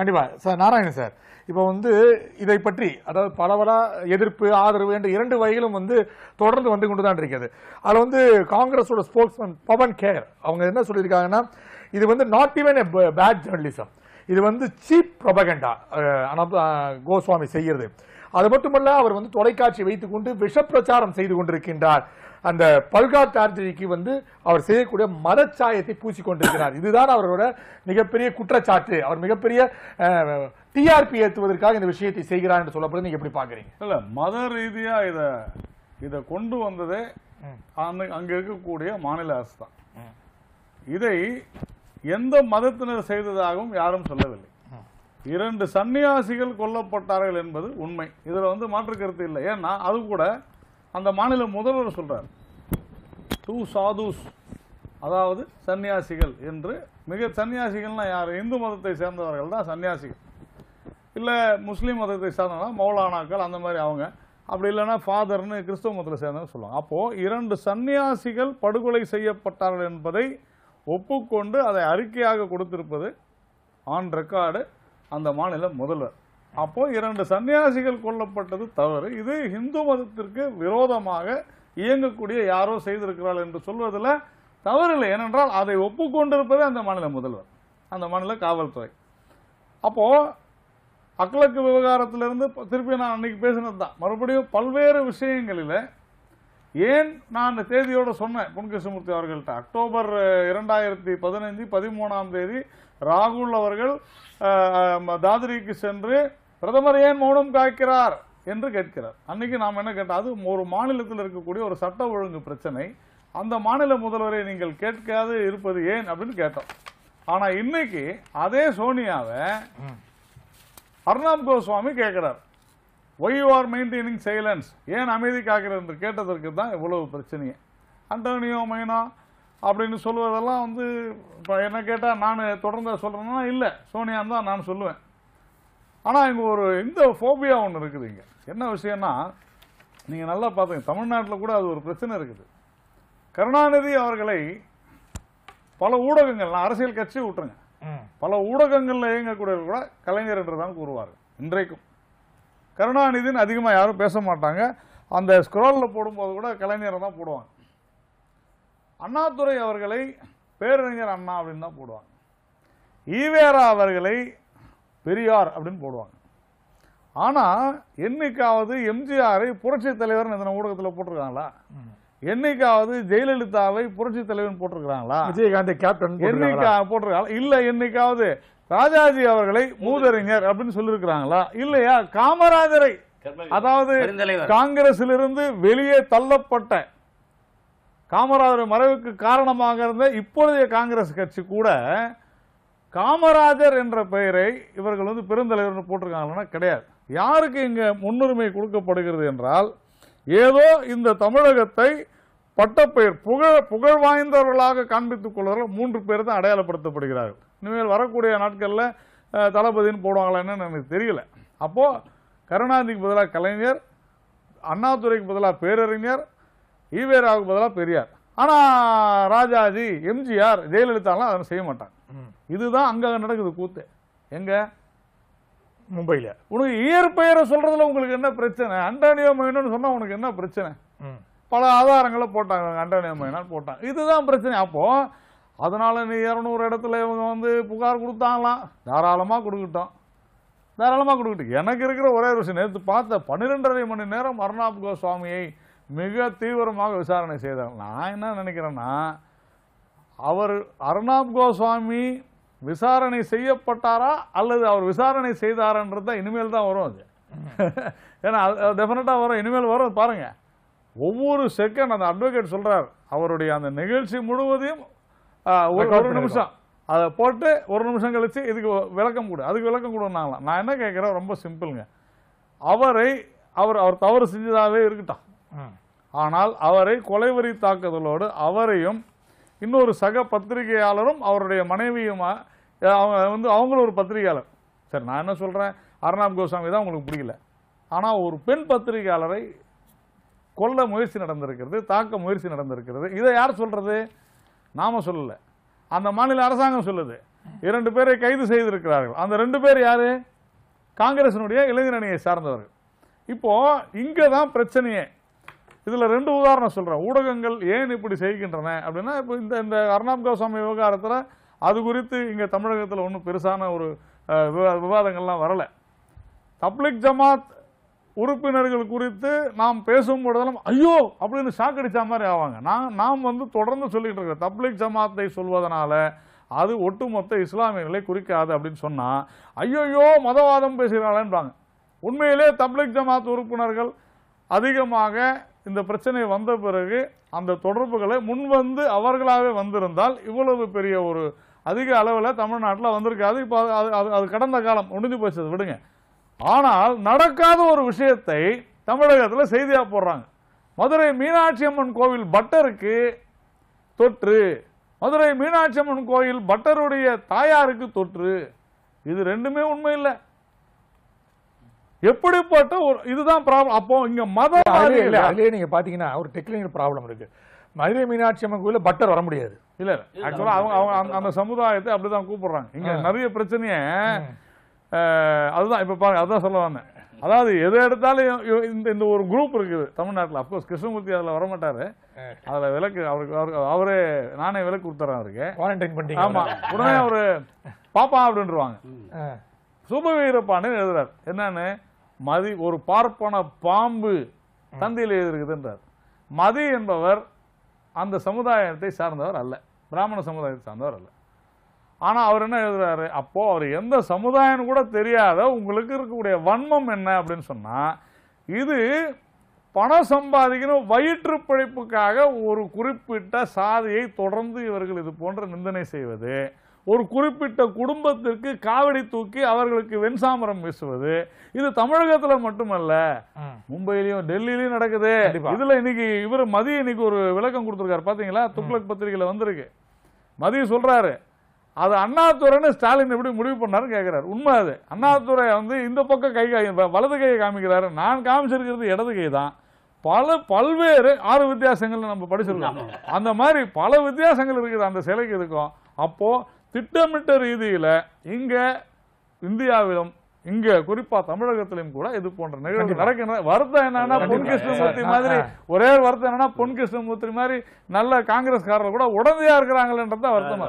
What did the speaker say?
கண்டிப்பாக sir Narayanan sir இப்போ வந்து இதை பற்றி அதாவது பலவலா எதிர்ப்பு ஆதரவு என்ற இரண்டு வகைகளும் வந்து தொடர்ந்து வந்து கொண்டு தான் இருக்கிறது அதில் வந்து காங்கிரஸோட ஸ்போக்ஸ்மேன் பவன் கேர் அவங்க என்ன சொல்லியிருக்காங்கன்னா இது வந்து not even a bad journalism இது வந்து சீப் ப்ரொபகண்டா கோஸ்வாமி செய்கிறது அது மட்டுமல்ல அவர் வந்து தொலைக்காட்சி வைத்துக்கொண்டு விஷப்பிரச்சாரம் செய்து கொண்டிருக்கின்றார் அந்த பல்கா டார்ஜரிக்கு வந்து அவர் செய்யக்கூடிய மதச்சாயத்தை பூசிக்கொண்டிருக்கிறார் இதுதான் அவரோட மிகப்பெரிய குற்றச்சாட்டு அவர் மிகப்பெரிய டிஆர்பி ஏற்றுவதற்காக இந்த விஷயத்தை செய்கிறார் என்று சொல்லப்படுது நீங்க எப்படி பாக்குறீங்க இல்ல மத ரீதியா இத இதை கொண்டு வந்ததே அங்க இருக்கக்கூடிய மாநில அரசு தான் இதை எந்த மதத்தினர் செய்ததாகவும் யாரும் சொல்லவில்லை இரண்டு சன்னியாசிகள் கொல்லப்பட்டார்கள் என்பது உண்மை இதுல வந்து மாற்று கருத்து இல்லை ஏன்னா அது கூட அந்த மாநில முதல்வர் சொல்கிறார் டூ சாதுஸ் அதாவது சன்னியாசிகள் என்று மிக சன்னியாசிகள்னா யார் இந்து மதத்தை சேர்ந்தவர்கள் தான் சன்னியாசிகள் இல்லை முஸ்லீம் மதத்தை சேர்ந்தவங்க மௌலானாக்கள் அந்த மாதிரி அவங்க அப்படி இல்லைன்னா ஃபாதர்னு கிறிஸ்தவ மதத்தில் சேர்ந்தவங்க சொல்லுவாங்க அப்போது இரண்டு சன்னியாசிகள் படுகொலை செய்யப்பட்டார்கள் என்பதை ஒப்புக்கொண்டு அதை அறிக்கையாக கொடுத்திருப்பது ஆன் ரெக்கார்டு அந்த மாநில முதல்வர் அப்போ இரண்டு சன்னியாசிகள் கொல்லப்பட்டது தவறு இது இந்து மதத்திற்கு விரோதமாக இயங்கக்கூடிய யாரோ செய்திருக்கிறாள் என்று சொல்வதில் தவறில்லை ஏனென்றால் அதை ஒப்புக்கொண்டிருப்பது அந்த மாநில முதல்வர் அந்த மாநில காவல்துறை அப்போ அக்லக்கு விவகாரத்திலிருந்து திருப்பி நான் அன்னைக்கு பேசினது தான் மறுபடியும் பல்வேறு விஷயங்களில் ஏன் நான் தேதியோடு சொன்னேன் பொன்கிருஷ்ணமூர்த்தி அவர்கள்ட்ட அக்டோபர் இரண்டாயிரத்தி பதினைந்து பதிமூணாம் தேதி ராகுல் அவர்கள் தாதிரிக்கு சென்று பிரதமர் ஏன் மௌனம் காக்கிறார் என்று கேட்கிறார் அன்னைக்கு நாம் என்ன கேட்டால் அது ஒரு மாநிலத்தில் இருக்கக்கூடிய ஒரு சட்ட ஒழுங்கு பிரச்சனை அந்த மாநில முதல்வரை நீங்கள் கேட்காது இருப்பது ஏன் அப்படின்னு கேட்டோம் ஆனால் இன்னைக்கு அதே சோனியாவை அர்ணாப் கோஸ்வாமி கேட்கிறார் ஒய் ஆர் மெயின்டைனிங் சைலன்ஸ் ஏன் அமைதிக்காகிறது என்று கேட்டதற்கு தான் இவ்வளவு பிரச்சனையே அண்டோனியோ மைனோ அப்படின்னு சொல்லுவதெல்லாம் வந்து இப்போ என்ன கேட்டால் நான் தொடர்ந்து சொல்கிறேன்னா இல்லை சோனியான்னு தான் நான் சொல்லுவேன் ஆனால் இங்கே ஒரு இந்த ஃபோபியா ஒன்று இருக்குது இங்கே என்ன விஷயம்னா நீங்கள் நல்லா பார்த்தீங்க தமிழ்நாட்டில் கூட அது ஒரு பிரச்சனை இருக்குது கருணாநிதி அவர்களை பல ஊடகங்கள் நான் அரசியல் கட்சி விட்டுருங்க பல ஊடகங்களில் இயங்கக்கூடியவர் கூட கலைஞர் என்று தான் கூறுவார் இன்றைக்கும் கருணாநிதினு அதிகமாக யாரும் பேச மாட்டாங்க அந்த ஸ்க்ரோலில் போடும்போது கூட கலைஞரை தான் போடுவாங்க அண்ணாதுரை அவர்களை பேரறிஞர் அண்ணா அப்படின்னு தான் போடுவாங்க ஈவேரா அவர்களை பெரியார் அப்படின்னு போடுவாங்க ஆனால் என்னைக்காவது எம்ஜிஆரை புரட்சி தலைவர் இந்த ஊடகத்தில் போட்டிருக்காங்களா என்னைக்காவது ஜெயலலிதாவை புரட்சி தலைவர் போட்டிருக்கிறாங்களா விஜயகாந்த் கேப்டன் என்னைக்கா போட்டிருக்காங்களா இல்லை என்னைக்காவது ராஜாஜி அவர்களை மூதறிஞர் அப்படின்னு சொல்லியிருக்கிறாங்களா இல்லையா காமராஜரை அதாவது காங்கிரஸில் இருந்து வெளியே தள்ளப்பட்ட காமராஜர் மறைவுக்கு காரணமாக இருந்த இப்பொழுதைய காங்கிரஸ் கட்சி கூட காமராஜர் என்ற பெயரை இவர்கள் வந்து பெருந்தலைவர்னு போட்டிருக்காங்கன்னா கிடையாது யாருக்கு இங்க முன்னுரிமை கொடுக்கப்படுகிறது என்றால் ஏதோ இந்த தமிழகத்தை பட்டப்பெயர் புகழ் புகழ் வாய்ந்தவர்களாக காண்பித்துக் கொள்வர்கள் மூன்று பேர் தான் அடையாளப்படுத்தப்படுகிறார்கள் இனிமேல் வரக்கூடிய நாட்களில் தளபதினு என்னன்னு எனக்கு தெரியல அப்போது கருணாநிதிக்கு பதிலாக கலைஞர் அண்ணாதுரைக்கு பதிலாக பேரறிஞர் ஈவேராவுக்கு பதிலாக பெரியார் ஆனால் ராஜாஜி எம்ஜிஆர் ஜெயலலிதாலாம் அதை செய்ய மாட்டாங்க இதுதான் அங்கே நடக்குது கூத்து எங்கே மும்பையில் உனக்கு இயற்பெயரை சொல்கிறதுல உங்களுக்கு என்ன பிரச்சனை அண்டானியோ மைனோன்னு சொன்னால் உனக்கு என்ன பிரச்சனை பல ஆதாரங்களை போட்டாங்க அண்டானியோ மைனான்னு போட்டாங்க இதுதான் பிரச்சனை அப்போது அதனால் நீ இரநூறு இடத்துல இவங்க வந்து புகார் கொடுத்தாங்களாம் தாராளமாக கொடுக்கட்டும் தாராளமாக கொடுக்கட்டும் எனக்கு இருக்கிற ஒரே ஒரு விஷயம் நேற்று பார்த்த பன்னிரெண்டரை மணி நேரம் அருணாப் கோஸ்வாமியை மிக தீவிரமாக விசாரணை செய்தார் நான் என்ன நினைக்கிறேன்னா அவர் அருணாப் கோஸ்வாமி விசாரணை செய்யப்பட்டாரா அல்லது அவர் விசாரணை செய்தாரான்றது தான் இனிமேல் தான் வரும் அது ஏன்னா அது டெஃபினட்டாக வரும் இனிமேல் வரும் பாருங்கள் ஒவ்வொரு செகண்ட் அந்த அட்வொகேட் சொல்கிறார் அவருடைய அந்த நிகழ்ச்சி முழுவதையும் ஒரு நிமிஷம் அதை போட்டு ஒரு நிமிஷம் கழித்து இதுக்கு விளக்கம் கொடு அதுக்கு விளக்கம் கொடுனாங்களாம் நான் என்ன கேட்குறேன் ரொம்ப சிம்பிளுங்க அவரை அவர் அவர் தவறு செஞ்சதாகவே இருக்கட்டும் ஆனால் அவரை கொலைவரி தாக்குதலோடு அவரையும் இன்னொரு சக பத்திரிகையாளரும் அவருடைய மனைவியுமா அவங்க வந்து அவங்களும் ஒரு பத்திரிகையாளர் சரி நான் என்ன சொல்கிறேன் அர்ணாப் கோஸ்வாமி தான் உங்களுக்கு பிடிக்கல ஆனால் ஒரு பெண் பத்திரிகையாளரை கொல்ல முயற்சி நடந்திருக்கிறது தாக்க முயற்சி நடந்திருக்கிறது இதை யார் சொல்கிறது நாம சொல்லலை அந்த மாநில அரசாங்கம் சொல்லுது இரண்டு பேரை கைது செய்திருக்கிறார்கள் அந்த ரெண்டு பேர் யாரு காங்கிரசினுடைய இளைஞர் அணியை சார்ந்தவர்கள் இப்போ இங்கே தான் பிரச்சனையே இதில் ரெண்டு உதாரணம் சொல்கிறேன் ஊடகங்கள் ஏன் இப்படி செய்கின்றன அப்படின்னா இப்போ இந்த இந்த அர்ணாப் கோசாமி விவகாரத்தில் அது குறித்து இங்கே தமிழகத்தில் ஒன்றும் பெருசான ஒரு விவாதங்கள்லாம் வரலை தப்லிக் ஜமாத் உறுப்பினர்கள் குறித்து நாம் பேசும் பொழுதெல்லாம் ஐயோ அப்படின்னு சாக்கடிச்ச மாதிரி ஆவாங்க நான் நாம் வந்து தொடர்ந்து சொல்லிகிட்டு இருக்கிறேன் தப்ளிக் ஜமாத்தை சொல்வதனால அது ஒட்டுமொத்த இஸ்லாமியர்களை குறிக்காது அப்படின்னு சொன்னால் ஐயோயோ மதவாதம் பேசுகிறாளேன்றாங்க உண்மையிலே தப்ளிக் ஜமாத் உறுப்பினர்கள் அதிகமாக இந்த பிரச்சனை வந்த பிறகு அந்த தொடர்புகளை முன்வந்து அவர்களாகவே வந்திருந்தால் இவ்வளவு பெரிய ஒரு அதிக அளவில் தமிழ்நாட்டில் வந்திருக்காது இப்போ அது அது அது கடந்த காலம் முடிஞ்சு போச்சது விடுங்க ஆனால் நடக்காத ஒரு விஷயத்தை தமிழகத்தில் செய்தியாக போடுறாங்க மதுரை மீனாட்சி அம்மன் கோவில் பட்டருக்கு தொற்று மதுரை மீனாட்சி அம்மன் கோயில் பட்டருடைய தாயாருக்கு தொற்று இது ரெண்டுமே உண்மை இல்லை எப்படிப்பட்ட ஒரு இதுதான் ப்ராப்ளம் அப்போ இங்க மத இல்லை அதுலேயே நீங்க பாத்தீங்கன்னா ஒரு டெக்னிக்கல் ப்ராப்ளம் இருக்கு மதுரை மீனாட்சி அம்மன் கோயில பட்டர் வர முடியாது இல்ல ஆக்சுவலா அவங்க அவங்க அந்த சமுதாயத்தை அப்படிதான் கூப்பிடுறாங்க இங்க நிறைய பிரச்சனையை அதுதான் இப்போ பாருங்கள் அதுதான் சொல்ல வந்தேன் அதாவது எது எடுத்தாலும் இந்த இந்த ஒரு குரூப் இருக்குது தமிழ்நாட்டில் அப்கோர்ஸ் கிருஷ்ணமூர்த்தி அதில் வரமாட்டார் அதில் விலக்கு அவருக்கு அவருக்கு அவரே நானே விலக்கு கொடுத்துறேன் அவருக்கு குவாரண்டைன் பண்ணி ஆமாம் உடனே அவர் பாப்பா அப்படின்றவாங்க சுபவீரப்பாண்டியன் எழுதுறாரு என்னன்னு மதி ஒரு பார்ப்பன பாம்பு தந்தையில் எழுதியிருக்குதுன்றார் மதி என்பவர் அந்த சமுதாயத்தை சார்ந்தவர் அல்ல பிராமண சமுதாயத்தை சார்ந்தவர் அல்ல ஆனால் அவர் என்ன எழுதுறாரு அப்போது அவர் எந்த சமுதாயம் கூட தெரியாத உங்களுக்கு இருக்கக்கூடிய வன்மம் என்ன அப்படின்னு சொன்னால் இது பணம் சம்பாதிக்கிற வயிற்று பிழைப்புக்காக ஒரு குறிப்பிட்ட சாதியை தொடர்ந்து இவர்கள் இது போன்ற நிந்தனை செய்வது ஒரு குறிப்பிட்ட குடும்பத்திற்கு காவடி தூக்கி அவர்களுக்கு வெண்சாமரம் வீசுவது இது தமிழகத்துல மட்டுமல்ல மும்பையிலயும் டெல்லியிலயும் நடக்குது இதுல இன்னைக்கு இவர் மதிய இன்னைக்கு ஒரு விளக்கம் கொடுத்திருக்காரு பாத்தீங்களா துக்ளக் பத்திரிகையில வந்திருக்கு மதியம் சொல்றாரு அது அண்ணாதுரைன்னு ஸ்டாலின் எப்படி முடிவு பண்ணாருன்னு கேட்குறாரு உண்மை அது அண்ணாதுரை வந்து இந்த பக்கம் கை வலது கையை காமிக்கிறாரு நான் காமிச்சிருக்கிறது இடது கை தான் பல பல்வேறு ஆறு வித்தியாசங்கள் நம்ம படிச்சிருக்கோம் அந்த மாதிரி பல வித்தியாசங்கள் இருக்குது அந்த சிலைக்கு இருக்கும் அப்போது திட்டமிட்ட ரீதியில் இங்கே இந்தியாவிலும் இங்க குறிப்பா தமிழகத்திலும் கூட இது போன்ற நிகழ்வு நடக்கின்றன வருத்தம் என்னன்னா பொன் கிருஷ்ணமூர்த்தி மாதிரி ஒரே வருத்தம் என்னன்னா பொன் கிருஷ்ணமூர்த்தி மாதிரி நல்ல காங்கிரஸ்காரர்கள் கூட உடந்தையா இருக்கிறாங்களேன்றதான் வருத்தமா